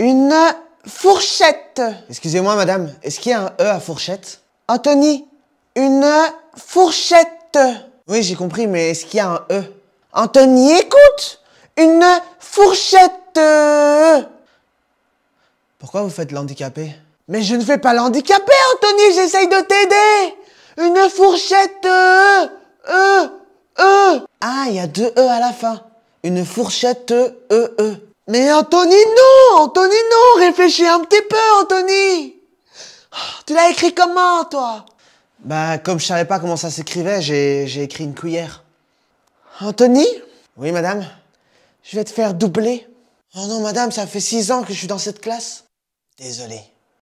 Une fourchette. Excusez-moi, madame, est-ce qu'il y a un E à fourchette Anthony, une fourchette. Oui, j'ai compris, mais est-ce qu'il y a un E Anthony, écoute Une fourchette Pourquoi vous faites l'handicapé Mais je ne fais pas l'handicapé, Anthony, j'essaye de t'aider Une fourchette E E E Ah, il y a deux E à la fin. Une fourchette E E. Mais Anthony, non Anthony, non Réfléchis un petit peu, Anthony oh, Tu l'as écrit comment, toi Bah, comme je savais pas comment ça s'écrivait, j'ai écrit une cuillère. Anthony Oui, madame Je vais te faire doubler. Oh non, madame, ça fait six ans que je suis dans cette classe. Désolé.